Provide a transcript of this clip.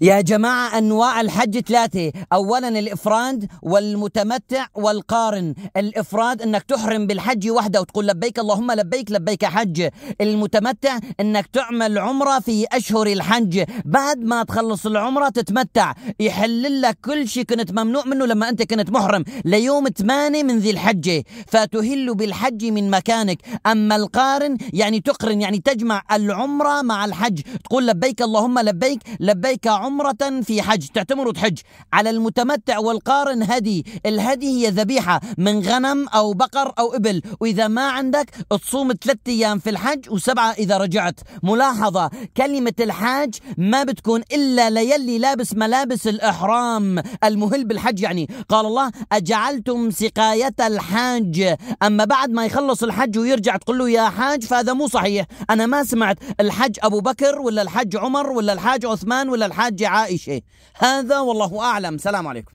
يا جماعة أنواع الحج ثلاثة أولا الإفراد والمتمتع والقارن الإفراد أنك تحرم بالحج وحده وتقول لبيك اللهم لبيك لبيك حج المتمتع أنك تعمل عمرة في أشهر الحج بعد ما تخلص العمرة تتمتع يحل لك كل شيء كنت ممنوع منه لما أنت كنت محرم ليوم 8 من ذي الحجة فتهل بالحج من مكانك أما القارن يعني تقرن يعني تجمع العمرة مع الحج تقول لبيك اللهم لبيك لبيك عمرة في حج تعتمر وتحج على المتمتع والقارن هدي الهدي هي ذبيحة من غنم أو بقر أو إبل وإذا ما عندك تصوم ثلاثة أيام في الحج وسبعة إذا رجعت ملاحظة كلمة الحاج ما بتكون إلا ليلي لابس ملابس الإحرام المهل بالحج يعني قال الله أجعلتم سقاية الحاج أما بعد ما يخلص الحج ويرجع تقول له يا حاج فهذا مو صحيح أنا ما سمعت الحج أبو بكر ولا الحج عمر ولا الحاج عثمان ولا الحاج الحجه عائشة هذا والله أعلم سلام عليكم